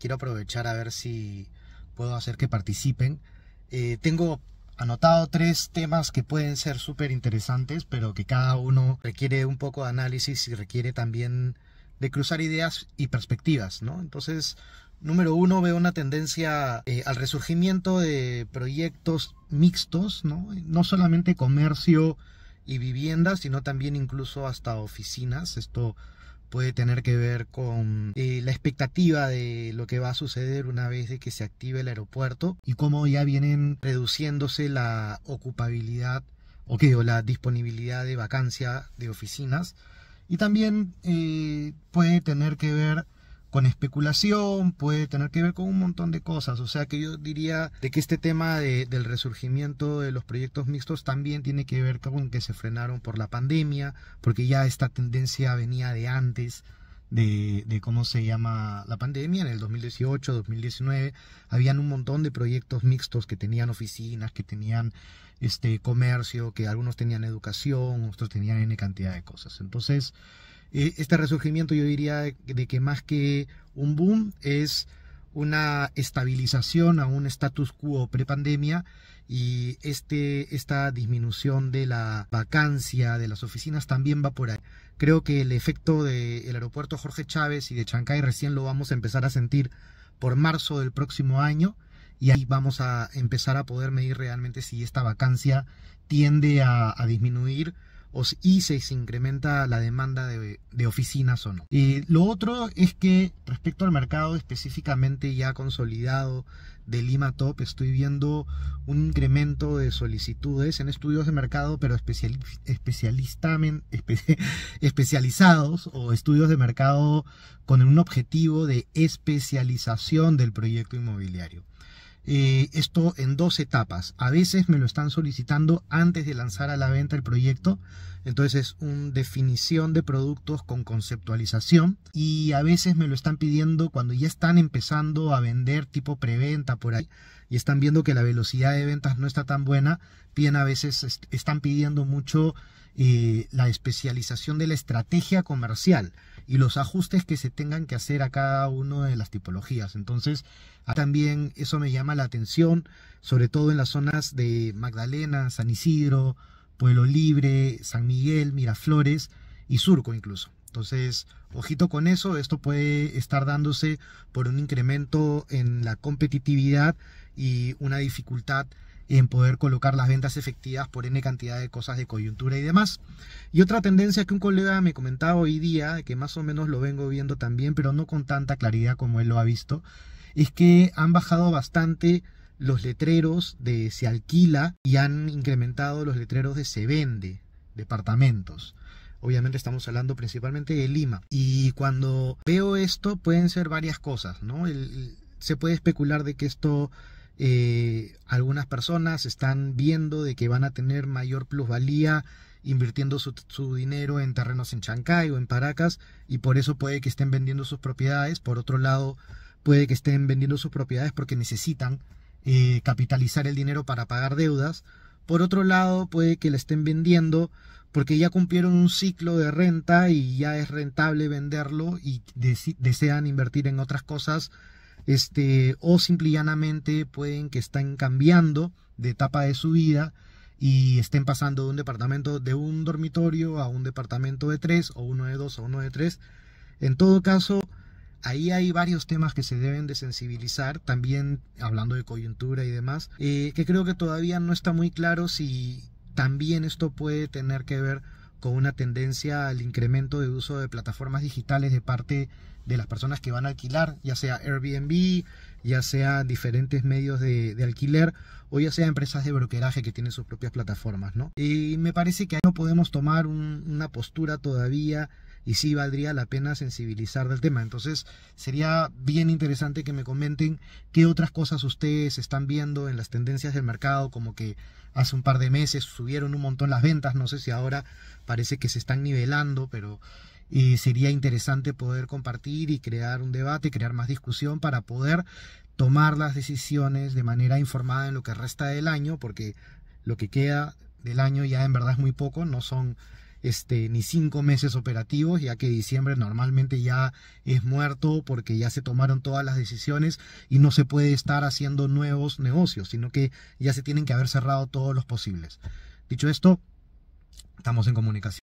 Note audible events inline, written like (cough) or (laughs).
quiero aprovechar a ver si puedo hacer que participen. Eh, tengo anotado tres temas que pueden ser súper interesantes, pero que cada uno requiere un poco de análisis y requiere también de cruzar ideas y perspectivas, ¿no? Entonces, número uno, veo una tendencia eh, al resurgimiento de proyectos mixtos, ¿no? No solamente comercio y vivienda, sino también incluso hasta oficinas. Esto puede tener que ver con eh, la expectativa de lo que va a suceder una vez de que se active el aeropuerto y cómo ya vienen reduciéndose la ocupabilidad o que o la disponibilidad de vacancia de oficinas. Y también eh, puede tener que ver con especulación, puede tener que ver con un montón de cosas. O sea que yo diría de que este tema de, del resurgimiento de los proyectos mixtos también tiene que ver con que se frenaron por la pandemia, porque ya esta tendencia venía de antes. De, de, cómo se llama la pandemia. En el 2018, 2019, habían un montón de proyectos mixtos que tenían oficinas, que tenían este comercio, que algunos tenían educación, otros tenían N cantidad de cosas. Entonces, eh, este resurgimiento yo diría de que más que un boom es una estabilización a un status quo prepandemia y este, esta disminución de la vacancia de las oficinas también va por ahí. Creo que el efecto del el aeropuerto Jorge Chávez y de Chancay recién lo vamos a empezar a sentir por marzo del próximo año y ahí vamos a empezar a poder medir realmente si esta vacancia tiende a, a disminuir y si se incrementa la demanda de, oficinas o no. Y lo otro es que respecto al mercado específicamente ya consolidado de Lima Top, estoy viendo un incremento de solicitudes en estudios de mercado, pero (laughs) especializados o estudios de mercado con un objetivo de especialización del proyecto inmobiliario. Eh, esto en dos etapas. A veces me lo están solicitando antes de lanzar a la venta el proyecto. Entonces es una definición de productos con conceptualización. Y a veces me lo están pidiendo cuando ya están empezando a vender tipo preventa por ahí. Y están viendo que la velocidad de ventas no está tan buena. Bien, a veces están pidiendo mucho la especialización de la estrategia comercial y los ajustes que se tengan que hacer a cada una de las tipologías. Entonces, ah, también eso me llama la atención, sobre todo en las zonas de Magdalena, San Isidro, Pueblo Libre, San Miguel, Miraflores y Surco incluso. Entonces, ojito con eso, esto puede estar dándose por un incremento en la competitividad y una dificultad en poder colocar las ventas efectivas por N cantidad de cosas de coyuntura y demás. Y otra tendencia que un colega me comentaba hoy día, que más o menos lo vengo viendo también, pero no con tanta claridad como él lo ha visto, es que han bajado bastante los letreros de se alquila y han incrementado los letreros de se vende, departamentos. Obviamente estamos hablando principalmente de Lima. Y cuando veo esto pueden ser varias cosas, ¿no? se puede especular de que esto eh, algunas personas están viendo de que van a tener mayor plusvalía invirtiendo su, dinero en terrenos en Chancay o en Paracas y por eso puede que estén vendiendo sus propiedades. Por otro lado, puede que estén vendiendo sus propiedades porque necesitan eh, capitalizar el dinero para pagar deudas. Por otro lado, puede que la estén vendiendo porque ya cumplieron un ciclo de renta y ya es rentable venderlo y desean invertir en otras cosas este, o simple y pueden que estén cambiando de etapa de su vida y estén pasando de un departamento de un dormitorio a un departamento de tres o uno de dos o uno de tres. En todo caso, ahí hay varios temas que se deben de sensibilizar, también hablando de coyuntura y demás, eh, que creo que todavía no está muy claro si también esto puede tener que ver con una tendencia al incremento de uso de plataformas digitales de parte de las personas que van a alquilar, ya sea Airbnb, ya sea diferentes medios de, alquiler o ya sea empresas de brokeraje que tienen sus propias plataformas, ¿no? Y me parece que ahí no podemos tomar una postura todavía y sí valdría la pena sensibilizar del tema. Entonces sería bien interesante que me comenten qué otras cosas ustedes están viendo en las tendencias del mercado, como que hace un par de meses subieron un montón las ventas, no sé si ahora parece que se están nivelando, pero sería interesante poder compartir y crear un debate, crear más discusión para poder tomar las decisiones de manera informada en lo que resta del año, porque lo que queda del año ya en verdad es muy poco, no son este, ni cinco meses operativos, ya que diciembre normalmente ya es muerto porque ya se tomaron todas las decisiones y no se puede estar haciendo nuevos negocios, sino que ya se tienen que haber cerrado todos los posibles. Dicho esto, estamos en comunicación.